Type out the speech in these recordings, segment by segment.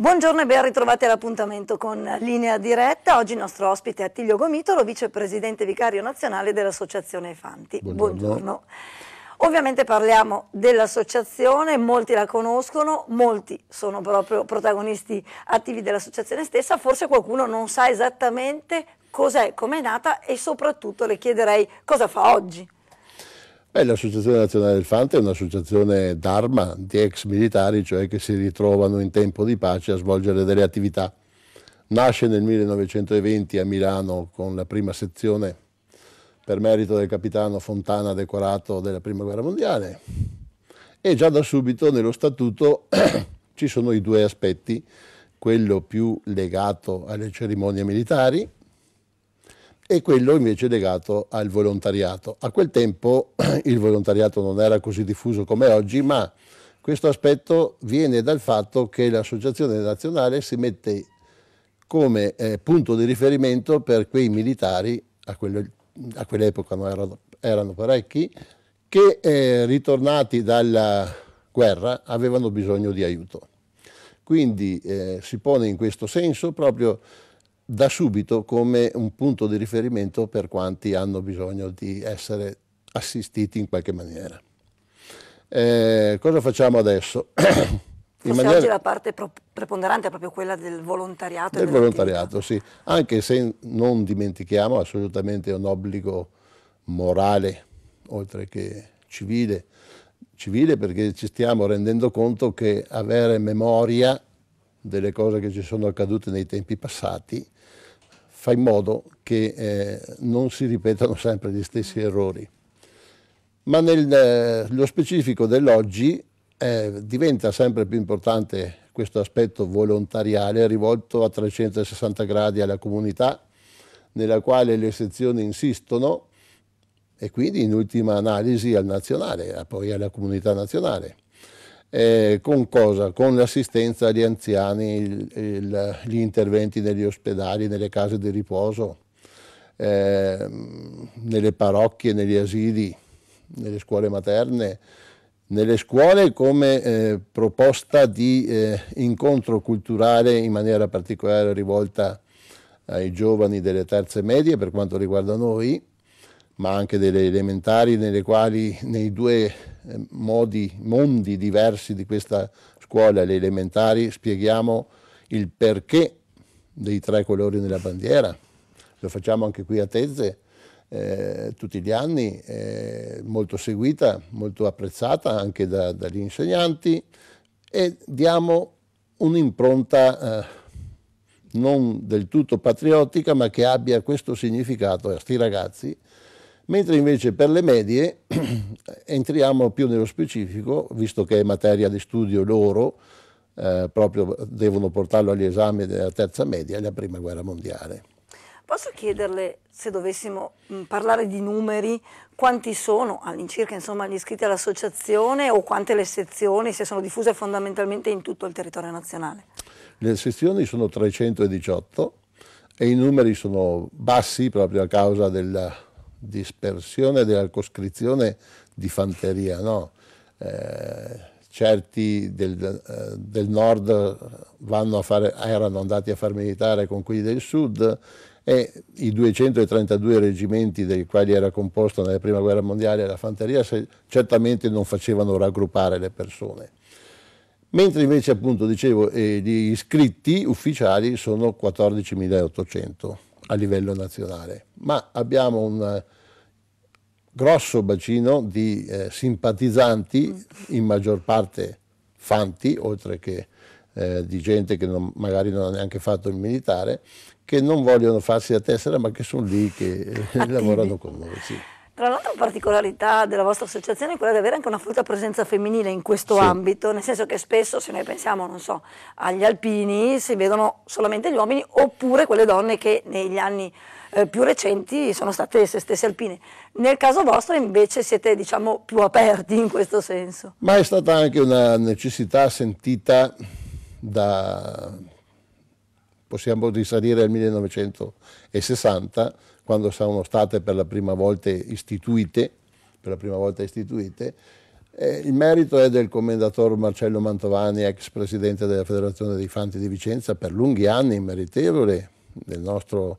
Buongiorno e ben ritrovati all'appuntamento con Linea Diretta. Oggi il nostro ospite è Attilio Gomitolo, vicepresidente vicario nazionale dell'Associazione Fanti. Buongiorno. Buongiorno. Ovviamente parliamo dell'associazione, molti la conoscono, molti sono proprio protagonisti attivi dell'associazione stessa, forse qualcuno non sa esattamente cos'è, com'è nata e soprattutto le chiederei cosa fa oggi. Beh, l'Associazione Nazionale del Fante è un'associazione d'arma di ex militari, cioè che si ritrovano in tempo di pace a svolgere delle attività. Nasce nel 1920 a Milano con la prima sezione per merito del capitano Fontana decorato della Prima Guerra Mondiale e già da subito nello statuto ci sono i due aspetti, quello più legato alle cerimonie militari e quello invece legato al volontariato. A quel tempo il volontariato non era così diffuso come oggi, ma questo aspetto viene dal fatto che l'Associazione Nazionale si mette come eh, punto di riferimento per quei militari, a, quello, a quell'epoca erano, erano, parecchi, che eh, ritornati dalla guerra avevano bisogno di aiuto. Quindi eh, si pone in questo senso proprio da subito come un punto di riferimento per quanti hanno bisogno di essere assistiti in qualche maniera. Eh, cosa facciamo adesso? Forse maniera... oggi la parte preponderante è proprio quella del volontariato. Del volontariato, sì, anche se non dimentichiamo assolutamente un obbligo morale, oltre che civile, civile perché ci stiamo rendendo conto che avere memoria delle cose che ci sono accadute nei tempi passati, fa in modo che eh, non si ripetano sempre gli stessi errori. Ma nello eh, specifico dell'oggi eh, diventa sempre più importante questo aspetto volontariale rivolto a 360 gradi alla comunità, nella quale le sezioni insistono e quindi in ultima analisi al nazionale, poi alla comunità nazionale eh, con cosa? Con l'assistenza agli anziani, il, il, gli interventi negli ospedali, nelle case di riposo, eh, nelle parrocchie, negli asili, nelle scuole materne, nelle scuole come eh, proposta di eh, incontro culturale in maniera particolare rivolta ai giovani delle terze medie per quanto riguarda noi, ma anche delle elementari nelle quali nei due eh, modi, mondi diversi di questa scuola, le elementari, spieghiamo il perché dei tre colori nella bandiera. Lo facciamo anche qui a Tezze eh, tutti gli anni, eh, molto seguita, molto apprezzata anche da, dagli insegnanti e diamo un'impronta eh, non del tutto patriottica ma che abbia questo significato a questi ragazzi mentre invece per le medie entriamo più nello specifico, visto che è materia di studio loro, eh, proprio devono portarlo agli esami della terza media e la prima guerra mondiale. Posso chiederle, se dovessimo mm, parlare di numeri, quanti sono all'incirca insomma, gli iscritti all'associazione o quante le sezioni, se sono diffuse fondamentalmente in tutto il territorio nazionale? Le sezioni sono 318 e i numeri sono bassi proprio a causa della dispersione della coscrizione di fanteria, no? eh, certi del, eh, del nord fare, erano andati a far militare con quelli del sud e i 232 reggimenti dei quali era composta nella prima guerra mondiale la fanteria certamente non facevano raggruppare le persone. Mentre invece appunto dicevo eh, gli iscritti ufficiali sono 14.800 a livello nazionale, ma abbiamo un eh, grosso bacino di eh, simpatizzanti, in maggior parte fanti, oltre che eh, di gente che non, magari non ha neanche fatto il militare, che non vogliono farsi la tessera ma che sono lì, che eh, lavorano con noi. Sì. Tra l'altro la particolarità della vostra associazione è quella di avere anche una forte presenza femminile in questo sì. ambito, nel senso che spesso se noi pensiamo, non so, agli alpini si vedono solamente gli uomini oppure quelle donne che negli anni eh, più recenti sono state se stesse alpine. Nel caso vostro invece siete diciamo più aperti in questo senso. Ma è stata anche una necessità sentita da possiamo risalire al 1960 quando sono state per la prima volta istituite, prima volta istituite eh, il merito è del commendator Marcello Mantovani, ex presidente della Federazione dei Fanti di Vicenza, per lunghi anni meritevole del nostro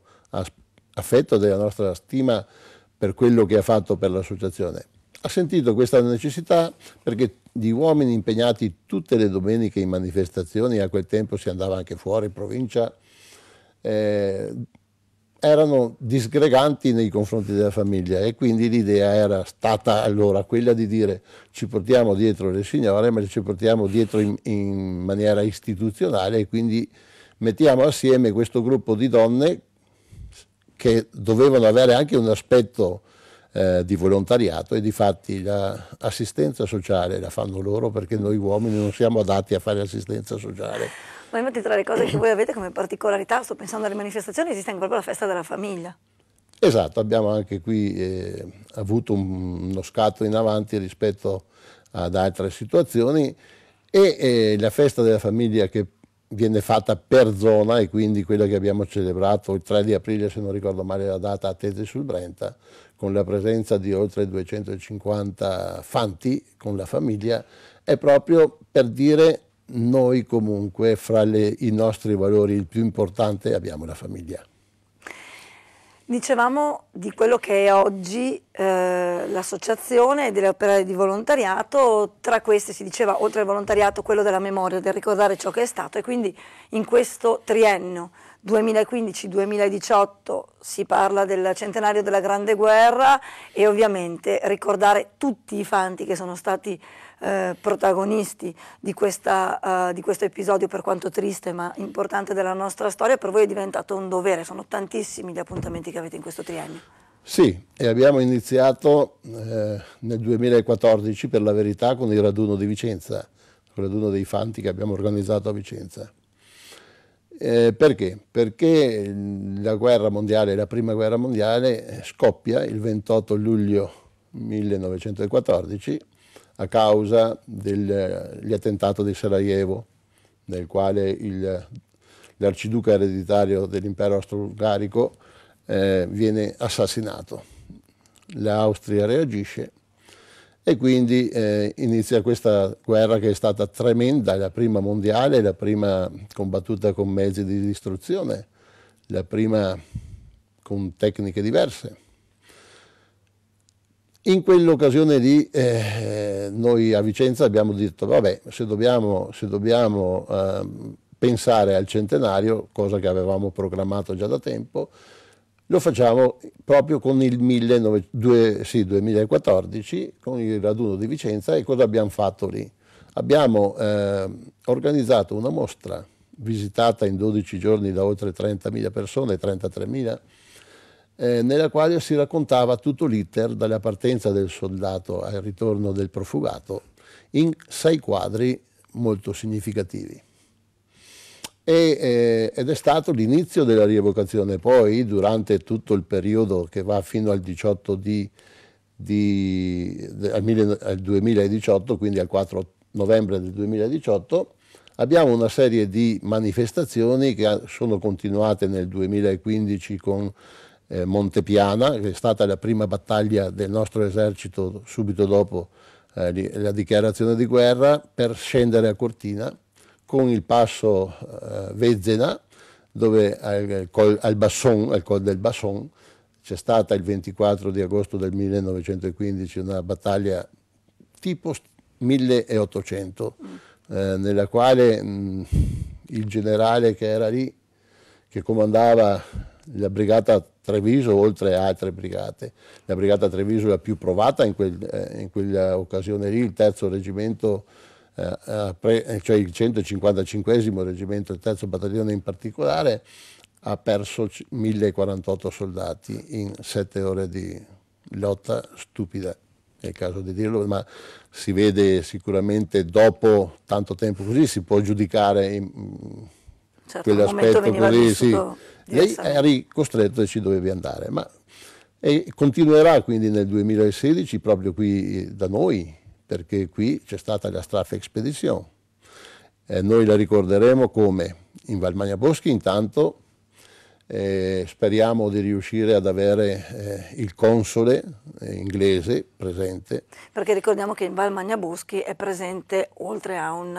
affetto, della nostra stima per quello che ha fatto per l'associazione. Ha sentito questa necessità perché di uomini impegnati tutte le domeniche in manifestazioni, a quel tempo si andava anche fuori provincia, eh, erano disgreganti nei confronti della famiglia e quindi l'idea era stata allora quella di dire ci portiamo dietro le signore ma ci portiamo dietro in, in maniera istituzionale e quindi mettiamo assieme questo gruppo di donne che dovevano avere anche un aspetto eh, di volontariato e di fatti l'assistenza sociale la fanno loro perché noi uomini non siamo adatti a fare assistenza sociale. Ma infatti tra le cose che voi avete come particolarità, sto pensando alle manifestazioni, esiste anche proprio la festa della famiglia. Esatto, abbiamo anche qui eh, avuto un, uno scatto in avanti rispetto ad altre situazioni e eh, la festa della famiglia che viene fatta per zona e quindi quella che abbiamo celebrato il 3 di aprile, se non ricordo male la data, a Tese sul Brenta, con la presenza di oltre 250 fanti con la famiglia, è proprio per dire noi comunque fra le, i nostri valori il più importante abbiamo la famiglia. Dicevamo di quello che è oggi eh, l'associazione delle opere di volontariato, tra queste si diceva oltre al volontariato quello della memoria, del ricordare ciò che è stato e quindi in questo triennio 2015-2018 si parla del centenario della Grande Guerra e ovviamente ricordare tutti i fanti che sono stati eh, protagonisti di, questa, uh, di, questo episodio per quanto triste ma importante della nostra storia per voi è diventato un dovere, sono tantissimi gli appuntamenti che avete in questo triennio. Sì, e abbiamo iniziato eh, nel 2014 per la verità con il raduno di Vicenza, il raduno dei fanti che abbiamo organizzato a Vicenza eh, perché? Perché mm, la guerra mondiale, la prima guerra mondiale eh, scoppia il 28 luglio 1914 a causa dell'attentato eh, di Sarajevo, nel quale il, l'arciduca ereditario dell'impero austro-ungarico eh, viene assassinato. L'Austria reagisce e quindi eh, inizia questa guerra che è stata tremenda, la prima mondiale, la prima combattuta con mezzi di distruzione, la prima con tecniche diverse. In quell'occasione lì eh, noi a Vicenza abbiamo detto, vabbè, se dobbiamo, se dobbiamo eh, pensare al centenario, cosa che avevamo programmato già da tempo, lo facciamo proprio con il 19, due, sì, 2014, con il raduno di Vicenza e cosa abbiamo fatto lì? Abbiamo eh, organizzato una mostra visitata in 12 giorni da oltre 30.000 persone, 33.000, eh, nella quale si raccontava tutto l'iter dalla partenza del soldato al ritorno del profugato in sei quadri molto significativi e, eh, ed è stato l'inizio della rievocazione. Poi durante tutto il periodo che va fino al 18 di di, al, al, 2018, quindi al 4 novembre del 2018, abbiamo una serie di manifestazioni che sono continuate nel 2015 con eh, Montepiana, che è stata la prima battaglia del nostro esercito subito dopo eh, la dichiarazione di guerra, per scendere a Cortina con il passo eh, Vezzena, dove al, col, al, Basson, al Col del Basson c'è stata il 24 di agosto del 1915 una battaglia tipo 1800, mm. eh, nella quale mh, mm, il generale che era lì, che comandava la brigata Treviso, oltre altre brigate, la brigata Treviso la più provata in, quel, eh, in quell'occasione lì, il terzo reggimento eh, eh, cioè il 155 reggimento, il 3 battaglione in particolare, ha perso 1048 soldati in sette ore di lotta stupida, è il caso di dirlo, ma si vede sicuramente dopo tanto tempo così, si può giudicare in, mm, certo, quell'aspetto così. Sì. Lei eri costretto e ci dovevi andare, ma e continuerà quindi nel 2016 proprio qui eh, da noi, perché qui c'è stata la Strafe Expedition. Eh, noi la ricorderemo come in Valmagna Boschi intanto eh, speriamo di riuscire ad avere eh, il console eh, inglese presente. Perché ricordiamo che in Val Magnaboschi è presente, oltre a un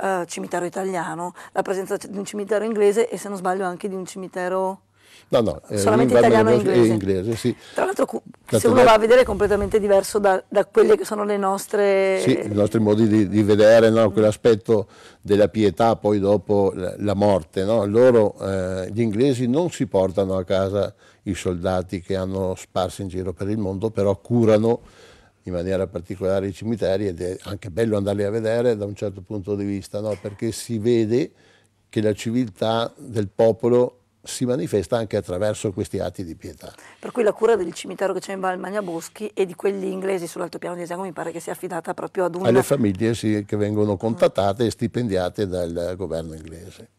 uh, cimitero italiano, la presenza di un cimitero inglese e se non sbaglio anche di un cimitero No, no, eh, solamente italiano e eh, inglese. E inglese sì. Tra l'altro se uno va a vedere è completamente diverso da, da quelle che sono le nostre... Sì, i nostri modi di, di vedere, no? quell'aspetto della pietà poi dopo la morte. No? Loro, eh, gli inglesi non si portano a casa i soldati che hanno sparsi in giro per il mondo, però curano in maniera particolare i cimiteri ed è anche bello andarli a vedere da un certo punto di vista, no? perché si vede che la civiltà del popolo si manifesta anche attraverso questi atti di pietà. Per cui la cura del cimitero che c'è in Balmagna Boschi e di quelli inglesi sull'altopiano di Esago mi pare che sia affidata proprio ad una... Alle famiglie sì, che vengono contattate e stipendiate dal governo inglese.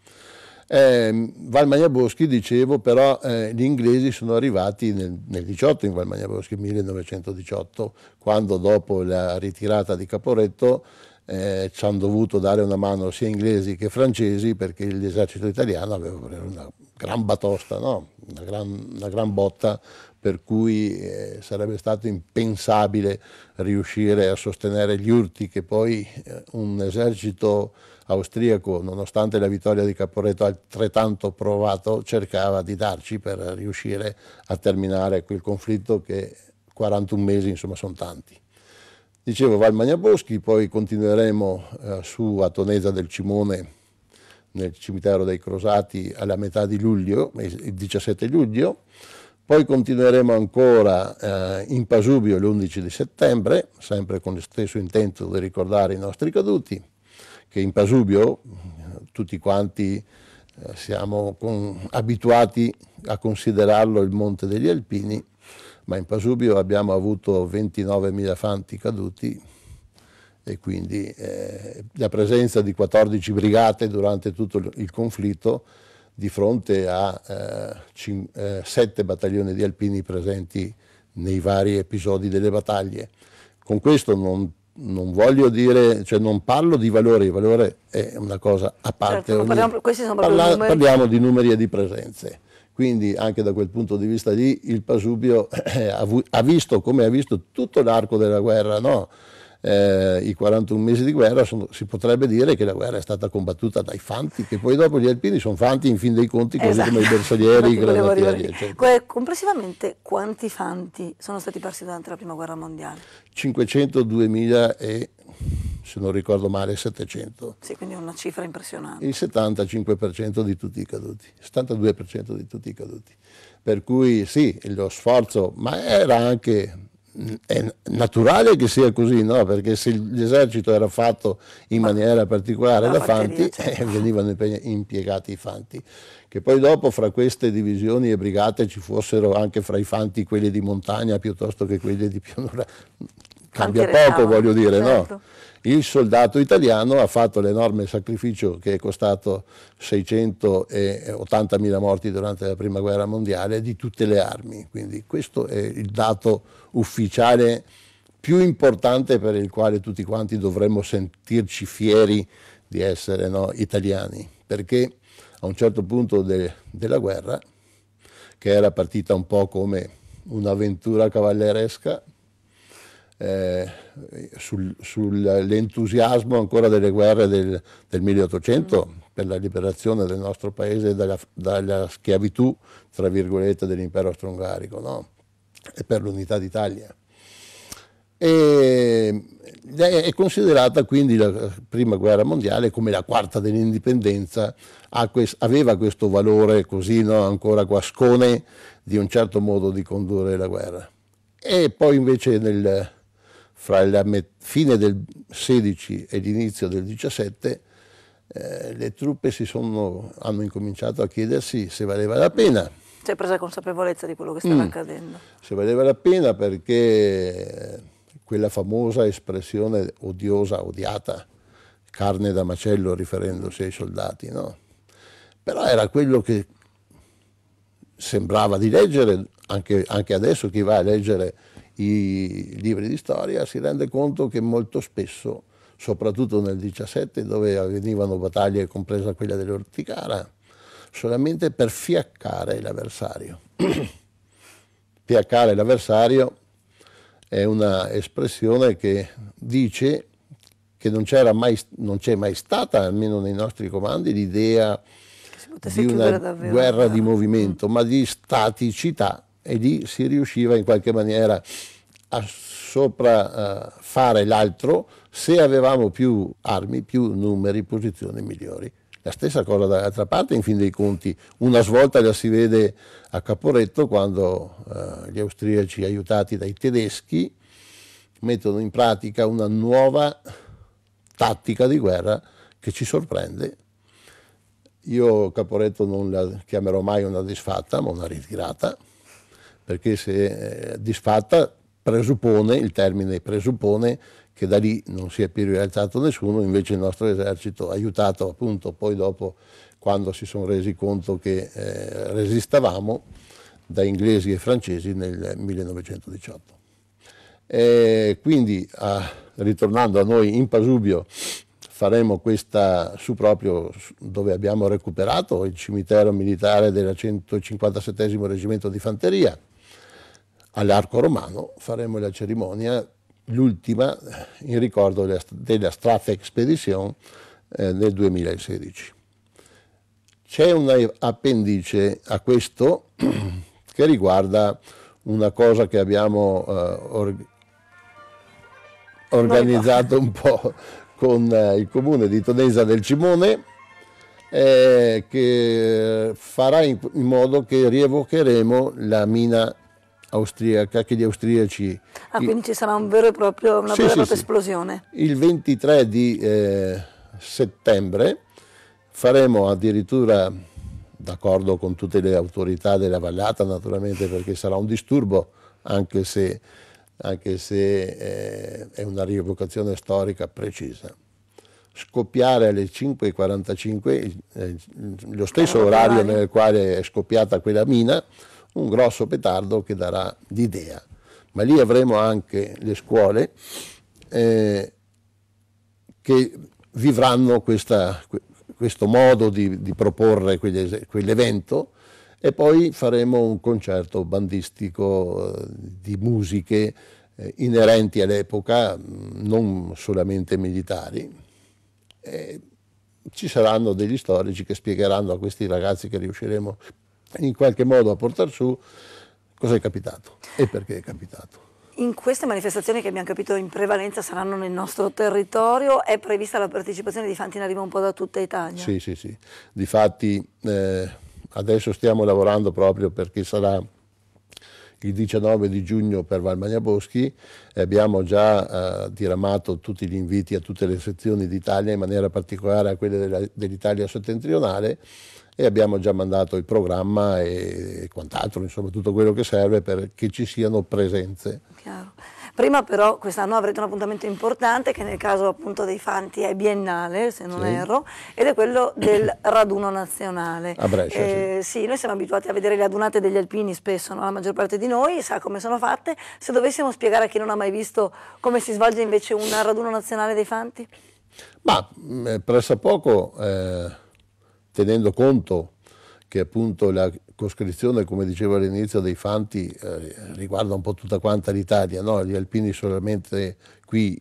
Eh, Valmagna Boschi, dicevo, però eh, gli inglesi sono arrivati nel, nel 18 in Valmagna Boschi, 1918, quando dopo la ritirata di Caporetto eh, ci hanno dovuto dare una mano sia inglesi che francesi perché l'esercito italiano aveva preso una gran batosta, no? una, gran, una, gran, botta per cui eh, sarebbe stato impensabile riuscire a sostenere gli urti che poi eh, un esercito austriaco, nonostante la vittoria di Caporetto altrettanto provato, cercava di darci per riuscire a terminare quel conflitto che 41 mesi insomma sono tanti. Dicevo Val Magnaboschi, poi continueremo eh, su a Tonesa del Cimone nel cimitero dei Crosati alla metà di luglio, il 17 luglio, poi continueremo ancora eh, in Pasubio l'11 di settembre, sempre con lo stesso intento di ricordare i nostri caduti, che in Pasubio eh, tutti quanti eh, siamo con, abituati a considerarlo il Monte degli Alpini, ma in Pasubio abbiamo avuto 29.000 fanti caduti e quindi eh, la presenza di 14 brigate durante tutto il conflitto di fronte a eh, 7 eh, battaglioni di alpini presenti nei vari episodi delle battaglie. Con questo non non voglio dire, cioè non parlo di valore, il valore è una cosa a parte. Certo, parliamo, parliamo di numeri e di presenze. Quindi anche da quel punto di vista lì il Pasubio eh, ha visto come ha visto tutto l'arco della guerra, no? eh, i 41 mesi di guerra, sono, si potrebbe dire che la guerra è stata combattuta dai fanti, che poi dopo gli alpini sono fanti in fin dei conti, così esatto. come i bersaglieri, i granatieri. Cioè. Complessivamente quanti fanti sono stati persi durante la Prima Guerra Mondiale? 502.000 e se non ricordo male 700. Sì, quindi una cifra impressionante. Il 75% di tutti i caduti, il 72% di tutti i caduti. Per cui sì, lo sforzo, ma era anche è naturale che sia così, no? perché se l'esercito era fatto in maniera particolare da fanti, certo. eh, venivano impiegati i fanti. Che poi dopo fra queste divisioni e brigate ci fossero anche fra i fanti quelli di montagna piuttosto che quelli di pianura. Cambia poco, voglio dire, certo. no? il soldato italiano ha fatto l'enorme sacrificio che è costato 680.000 morti durante la prima guerra mondiale di tutte le armi. Quindi questo è il dato ufficiale più importante per il quale tutti quanti dovremmo sentirci fieri di essere no, italiani, perché a un certo punto de, della guerra, che era partita un po' come un'avventura cavalleresca, eh, sul, sull'entusiasmo ancora delle guerre del, del 1800 mm. per la liberazione del nostro paese dalla, dalla schiavitù, tra virgolette, dell'impero austro-ungarico no? e per l'unità d'Italia. E, è considerata quindi la prima guerra mondiale come la quarta dell'indipendenza, aveva questo valore così no, ancora guascone di un certo modo di condurre la guerra. E poi invece nel fra la fine del 16 e l'inizio del 17 eh, le truppe sono, hanno incominciato a chiedersi se valeva la pena. Si è presa consapevolezza di quello che stava mm. accadendo. Se valeva la pena perché quella famosa espressione odiosa, odiata, carne da macello riferendosi ai soldati, no? Però era quello che sembrava di leggere, anche, anche adesso chi va a leggere i libri di storia, si rende conto che molto spesso, soprattutto nel 17, dove avvenivano battaglie, compresa quella dell'Orticara, solamente per fiaccare l'avversario. fiaccare l'avversario è un'espressione che dice che non, mai, non c'è mai stata, almeno nei nostri comandi, l'idea di una guerra di ah. movimento, mm. ma di staticità e lì si riusciva in qualche maniera a sopraffare eh, l'altro se avevamo più armi, più numeri, posizioni migliori. La stessa cosa dall'altra parte, in fin dei conti, una svolta la si vede a Caporetto quando eh, gli austriaci, aiutati dai tedeschi, mettono in pratica una nuova tattica di guerra che ci sorprende. Io Caporetto non la chiamerò mai una disfatta, ma una ritirata perché se eh, disfatta presuppone, il termine presuppone che da lì non si è più rialzato nessuno, invece il nostro esercito, aiutato appunto poi dopo quando si sono resi conto che eh, resistavamo da inglesi e francesi nel 1918. E quindi a, ritornando a noi in Pasubio faremo questa su proprio dove abbiamo recuperato il cimitero militare del 157 reggimento di fanteria all'Arco Romano faremo la cerimonia, l'ultima in ricordo della, della Strafe Expedition eh, nel 2016. C'è un appendice a questo che riguarda una cosa che abbiamo eh, or- organizzato un po' con eh, il comune di Tonesa del Cimone eh, che farà in modo che rievocheremo la mina austriaca che gli austriaci... Ah, quindi ci sarà un vero proprio, una sì, vera e sì, propria sì. esplosione. Il 23 di eh, settembre faremo addirittura, d'accordo con tutte le autorità della vallata naturalmente, perché sarà un disturbo, anche se, anche se eh, è una rievocazione storica precisa scoppiare alle 5.45, eh, lo stesso orario nel quale è scoppiata quella mina, un grosso petardo che darà l'idea. Ma lì avremo anche le scuole eh, che vivranno questa, questo modo di, di proporre quell'evento e poi faremo un concerto bandistico eh, di musiche eh, inerenti all'epoca, mm, non solamente militari. E ci saranno degli storici che spiegheranno a questi ragazzi che riusciremo in qualche modo a portare su cosa è capitato e perché è capitato. In queste manifestazioni che abbiamo capito in prevalenza saranno nel nostro territorio, è prevista la partecipazione di fanti in arrivo un po' da tutta Italia? Sì, sì, sì. Difatti eh, adesso stiamo lavorando proprio perché sarà il 19 di giugno per Valmagna Boschi e abbiamo già eh, diramato tutti gli inviti a tutte le sezioni d'Italia, in maniera particolare a quelle dell'Italia settentrionale, e abbiamo già mandato il programma e quant'altro, insomma tutto quello che serve perché ci siano presenze. Chiaro. Prima però quest'anno avrete un appuntamento importante che nel caso appunto dei Fanti è biennale, se non sì. erro, ed è quello del raduno nazionale. A Brescia, eh, sì. sì. noi siamo abituati a vedere le adunate degli alpini spesso, no? la maggior parte di noi sa come sono fatte. Se dovessimo spiegare a chi non ha mai visto come si svolge invece un raduno nazionale dei Fanti? Ma eh, presso poco... Eh tenendo conto che appunto la coscrizione, come dicevo all'inizio, dei fanti eh, riguarda un po' tutta quanta l'Italia, no? gli alpini solamente qui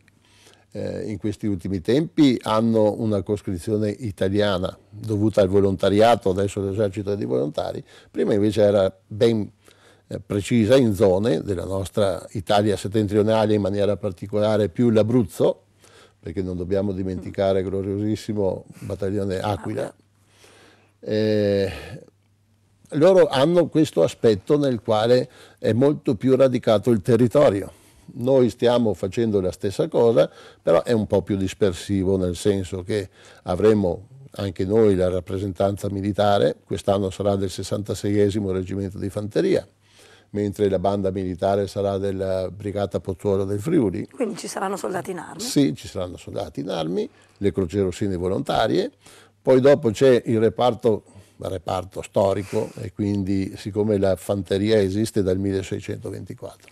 eh, in questi ultimi tempi hanno una coscrizione italiana dovuta al volontariato, adesso l'esercito dei volontari, prima invece era ben eh, precisa in zone della nostra Italia settentrionale, in maniera particolare più l'Abruzzo, perché non dobbiamo dimenticare il gloriosissimo battaglione Aquila eh, loro hanno questo aspetto nel quale è molto più radicato il territorio. Noi stiamo facendo la stessa cosa, però è un po' più dispersivo, nel senso che avremo anche noi la rappresentanza militare, quest'anno sarà del 66 reggimento di fanteria, mentre la banda militare sarà della Brigata Pozzuola del Friuli. Quindi ci saranno soldati in armi? Sì, ci saranno soldati in armi, le croce rossine volontarie, poi dopo c'è il reparto, reparto storico e quindi siccome la fanteria esiste dal 1624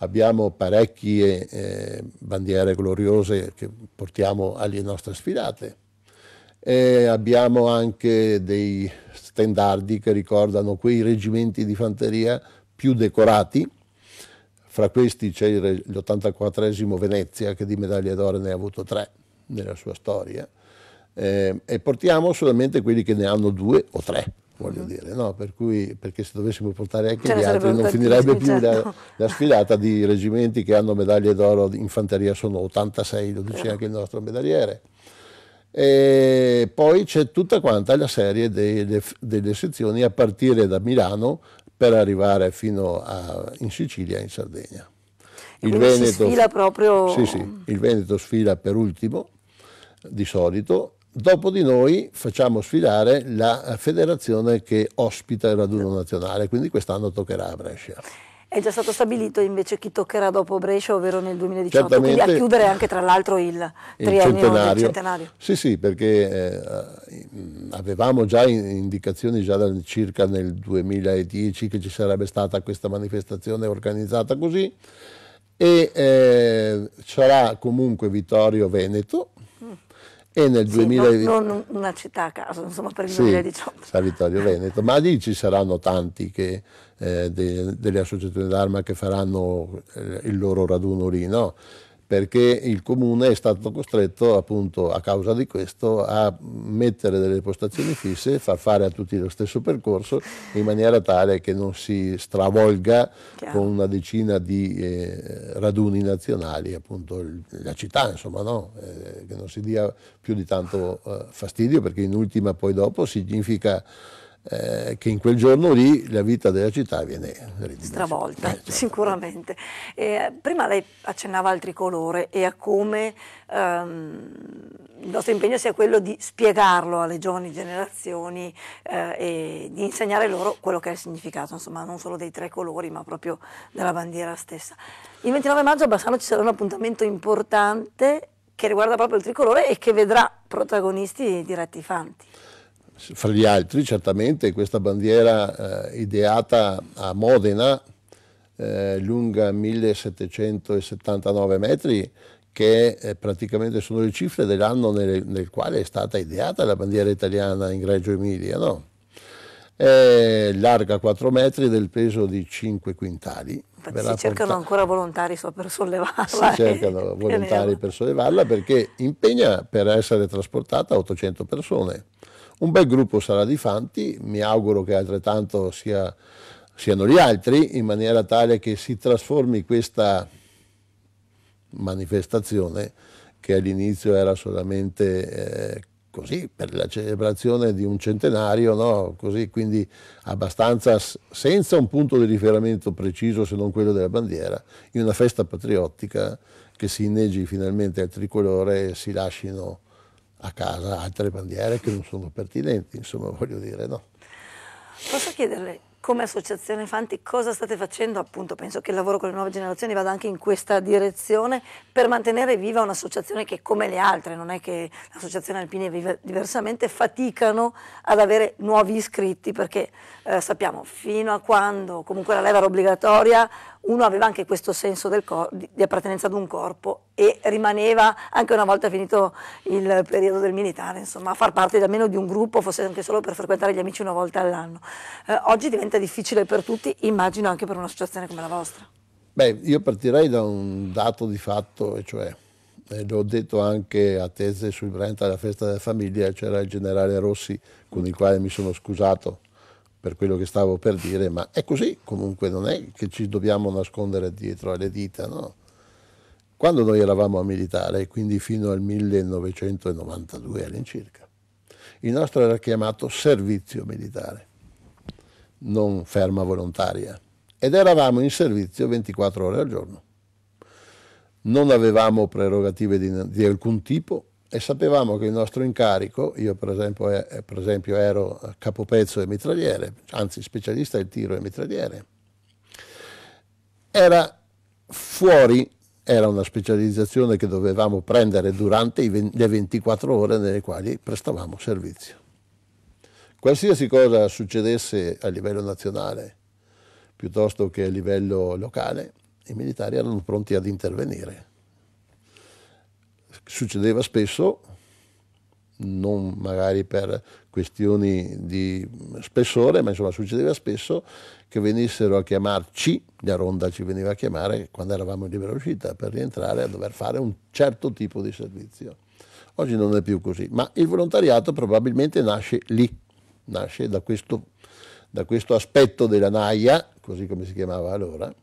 abbiamo parecchie eh, bandiere gloriose che portiamo alle nostre sfilate. E abbiamo anche dei stendardi che ricordano quei reggimenti di fanteria più decorati. Fra questi c'è l'84 Venezia che di medaglie d'oro ne ha avuto tre nella sua storia eh, e portiamo solamente quelli che ne hanno due o tre voglio mm. dire, no? per cui, perché se dovessimo portare anche Ce gli altri non finirebbe più certo. la, la, sfilata di reggimenti che hanno medaglie d'oro di infanteria, sono 86, lo dice anche il nostro medagliere. E poi c'è tutta quanta la serie delle, delle sezioni a partire da Milano per arrivare fino a, in Sicilia, in Sardegna. Il Veneto, sfila proprio... sì, sì, il Veneto sfila per ultimo, di solito, Dopo di noi facciamo sfilare la federazione che ospita il raduno nazionale, quindi quest'anno toccherà a Brescia. È già stato stabilito invece chi toccherà dopo Brescia, ovvero nel 2018, quindi a chiudere anche tra l'altro il, il centenario. centenario. Sì, sì, perché eh, avevamo già indicazioni già da, circa nel 2010 che ci sarebbe stata questa manifestazione organizzata così e eh, sarà comunque Vittorio Veneto e nel sì, 2018 non, non, una città a caso, insomma per il sì, 2018. San Vittorio Veneto, ma lì ci saranno tanti che, eh, de, delle associazioni d'arma che faranno eh, il loro raduno lì, no? perché il comune è stato costretto appunto a causa di questo a mettere delle postazioni fisse, far fare a tutti lo stesso percorso in maniera tale che non si stravolga Chiaro. con una decina di eh, raduni nazionali appunto la città insomma no? eh, che non si dia più di tanto eh, fastidio perché in ultima poi dopo significa eh, che in quel giorno lì la vita della città viene stravolta, eh, certo. sicuramente. Eh, prima lei accennava al tricolore e a come ehm, il nostro impegno sia quello di spiegarlo alle giovani generazioni eh, e di insegnare loro quello che è il significato, insomma, non solo dei tre colori, ma proprio della bandiera stessa. Il 29 maggio a Bassano ci sarà un appuntamento importante che riguarda proprio il tricolore e che vedrà protagonisti diretti fanti fra gli altri certamente questa bandiera eh, ideata a Modena, eh, lunga 1779 metri, che eh, praticamente sono le cifre dell'anno nel, nel, quale è stata ideata la bandiera italiana in Greggio Emilia. No? È larga 4 metri del peso di 5 quintali. Si cercano portata... ancora volontari so, per sollevarla. Si eh. cercano volontari per sollevarla perché impegna per essere trasportata 800 persone un bel gruppo sarà di fanti, mi auguro che altrettanto sia, siano gli altri, in maniera tale che si trasformi questa manifestazione che all'inizio era solamente eh, così per la celebrazione di un centenario, no? così, quindi abbastanza senza un punto di riferimento preciso se non quello della bandiera, in una festa patriottica che si inneggi finalmente al tricolore e si lasciano a casa altre bandiere che non sono pertinenti, insomma voglio dire no. Posso chiederle come associazione Fanti cosa state facendo? Appunto penso che il lavoro con le nuove generazioni vada anche in questa direzione per mantenere viva un'associazione che come le altre, non è che l'associazione alpine vive diversamente, faticano ad avere nuovi iscritti perché eh, sappiamo fino a quando comunque la leva era obbligatoria uno aveva anche questo senso cor- di appartenenza ad un corpo e rimaneva anche una volta finito il periodo del militare, insomma, a far parte almeno di un gruppo, fosse anche solo per frequentare gli amici una volta all'anno. Eh, oggi diventa difficile per tutti, immagino anche per un'associazione come la vostra. Beh, io partirei da un dato di fatto, e cioè, eh, l'ho detto anche a tese sul Brenta alla festa della famiglia, c'era il generale Rossi con il quale mi sono scusato per quello che stavo per dire, ma è così comunque, non è che ci dobbiamo nascondere dietro alle dita, no? Quando noi eravamo a militare, quindi fino al 1992 all'incirca, il nostro era chiamato servizio militare, non ferma volontaria, ed eravamo in servizio 24 ore al giorno. Non avevamo prerogative di, di alcun tipo e sapevamo che il nostro incarico, io per esempio, eh, eh, per esempio ero capopezzo e mitragliere, anzi specialista del tiro e mitragliere, era fuori, era una specializzazione che dovevamo prendere durante le 24 ore nelle quali prestavamo servizio. Qualsiasi cosa succedesse a livello nazionale piuttosto che a livello locale, i militari erano pronti ad intervenire Succedeva spesso, non magari per questioni di spessore, ma insomma succedeva spesso che venissero a chiamarci, la Ronda ci veniva a chiamare quando eravamo in libera uscita per rientrare a dover fare un certo tipo di servizio. Oggi non è più così, ma il volontariato probabilmente nasce lì, nasce da questo, da questo aspetto della naia, così come si chiamava allora,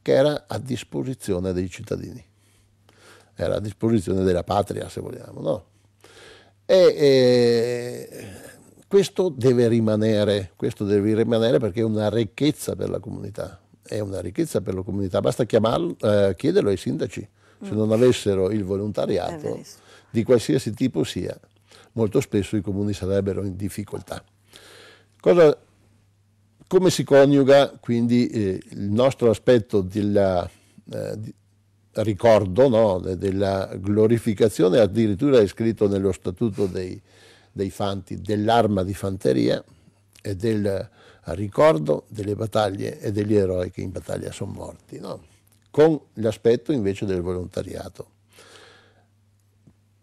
che era a disposizione dei cittadini era a disposizione della patria, se vogliamo. No? E, e questo, deve rimanere, questo deve rimanere perché è una ricchezza per la comunità, è una ricchezza per la comunità, basta chiamarlo, eh, chiederlo ai sindaci, se non avessero il volontariato di qualsiasi tipo sia, molto spesso i comuni sarebbero in difficoltà. Cosa, come si coniuga quindi eh, il nostro aspetto della, eh, ricordo no, della glorificazione, addirittura è scritto nello statuto dei, dei fanti dell'arma di fanteria e del ricordo delle battaglie e degli eroi che in battaglia sono morti, no? con l'aspetto invece del volontariato.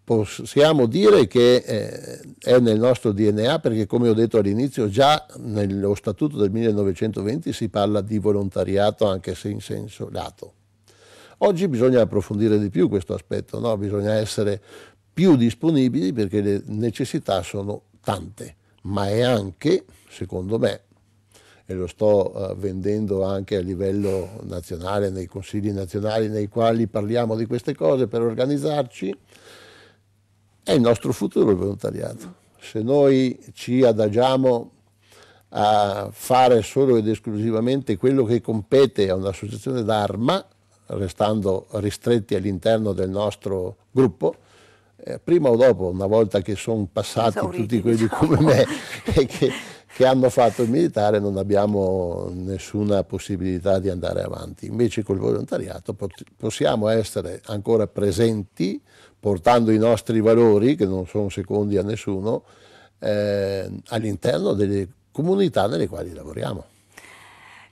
Possiamo dire che eh, è nel nostro DNA perché, come ho detto all'inizio, già nello Statuto del 1920 si parla di volontariato anche se in senso lato. Oggi bisogna approfondire di più questo aspetto, no? bisogna essere più disponibili perché le necessità sono tante, ma è anche, secondo me, e lo sto eh, vendendo anche a livello nazionale, nei consigli nazionali nei quali parliamo di queste cose per organizzarci, è il nostro futuro il volontariato. Se noi ci adagiamo a fare solo ed esclusivamente quello che compete a un'associazione d'arma, restando ristretti all'interno del nostro gruppo, eh, prima o dopo, una volta che sono passati Esauriti, tutti quelli diciamo. come me che, che, hanno fatto il militare, non abbiamo nessuna possibilità di andare avanti. Invece col volontariato possiamo essere ancora presenti, portando i nostri valori, che non sono secondi a nessuno, eh, all'interno delle comunità nelle quali lavoriamo.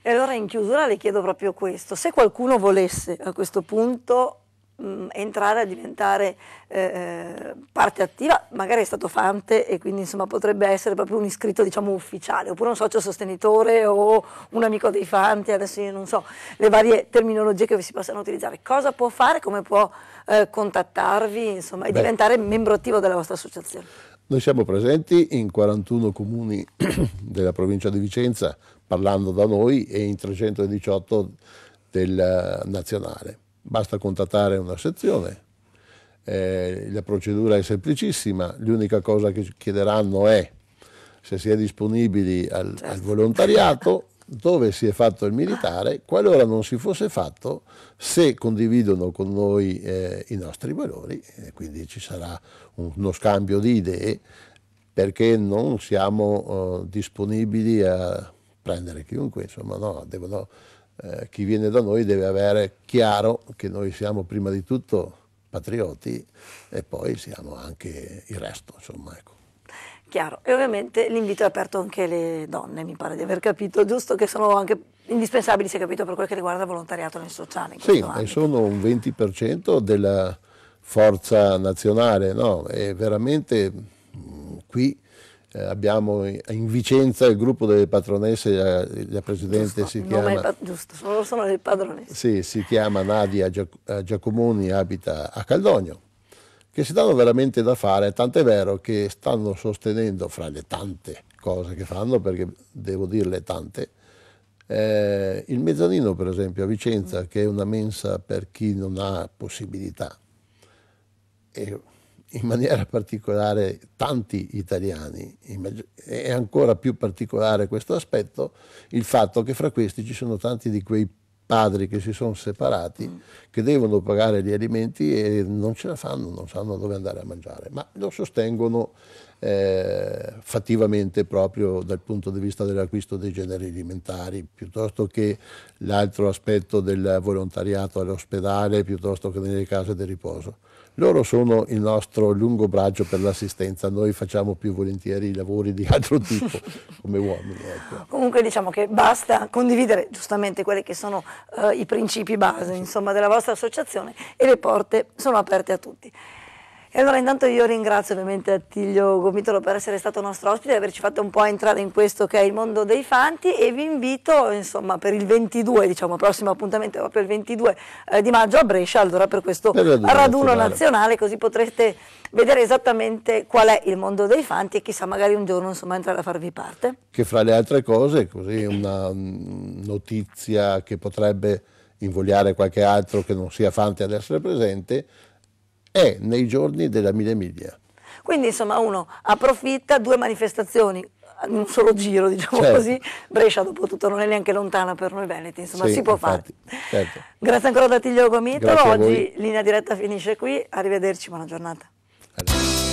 E allora in chiusura le chiedo proprio questo, se qualcuno volesse a questo punto mh, mm, entrare a diventare eh, eh, parte attiva, magari è stato fante e quindi insomma potrebbe essere proprio un iscritto diciamo ufficiale, oppure un socio sostenitore o un amico dei fanti, adesso io non so le varie terminologie che si possano utilizzare, cosa può fare, come può eh, contattarvi insomma, e Beh. diventare membro attivo della vostra associazione? Noi siamo presenti in 41 comuni della provincia di Vicenza, parlando da noi, e in 318 del eh, nazionale. Basta contattare una sezione. Eh, la procedura è semplicissima, l'unica cosa che chiederanno è se si è disponibili al, al volontariato dove si è fatto il militare, qualora non si fosse fatto, se condividono con noi eh, i nostri valori, e eh, quindi ci sarà uno scambio di idee, perché non siamo eh, disponibili a prendere chiunque, insomma no, devono, eh, chi viene da noi deve avere chiaro che noi siamo prima di tutto patrioti e poi siamo anche il resto, insomma ecco. Chiaro, e ovviamente l'invito è aperto anche alle donne, mi pare di aver capito, giusto che sono anche indispensabili, si è capito, per quel che riguarda il volontariato nel sociale. In sì, e sono un 20% della forza nazionale, no? È veramente mm, qui eh, abbiamo in Vicenza il gruppo delle patronesse, la, la presidente giusto, si chiama... Pa- giusto, sono, sono le padronesse. Sì, si chiama Nadia Giac- Giacomoni, abita a Caldogno che si danno veramente da fare, tant'è vero che stanno sostenendo fra le tante cose che fanno, perché devo dirle tante, eh, il mezzanino per esempio a Vicenza, che è una mensa per chi non ha possibilità, e in maniera particolare tanti italiani, è ancora più particolare questo aspetto, il fatto che fra questi ci sono tanti di quei padri che si sono separati, mm. che devono pagare gli alimenti e non ce la fanno, non sanno dove andare a mangiare, ma lo sostengono eh, fattivamente proprio dal punto di vista dell'acquisto dei generi alimentari, piuttosto che l'altro aspetto del volontariato all'ospedale, piuttosto che nelle case di riposo. Loro sono il nostro lungo braccio per l'assistenza, noi facciamo più volentieri i lavori di altro tipo come uomini. Ecco. Comunque diciamo che basta condividere giustamente quelli che sono eh, i principi base insomma, della vostra associazione e le porte sono aperte a tutti. E allora intanto io ringrazio ovviamente Attilio Gomitolo per essere stato nostro ospite e averci fatto un po' entrare in questo che è il mondo dei fanti e vi invito insomma per il 22, diciamo prossimo appuntamento proprio il 22 eh, di maggio a Brescia allora per questo per raduno, nazionale. nazionale così potrete vedere esattamente qual è il mondo dei fanti e chissà magari un giorno insomma entrare a farvi parte. Che fra le altre cose così una mm, notizia che potrebbe invogliare qualche altro che non sia fante ad essere presente è nei giorni della Mille Miglia. Quindi insomma uno approfitta, due manifestazioni in un solo giro, diciamo certo. così, Brescia dopo tutto non è neanche lontana per noi veneti, insomma sì, si può infatti, fare. Certo. Grazie ancora da Tiglio Gomitolo, oggi linea diretta finisce qui, arrivederci, buona giornata. Allora.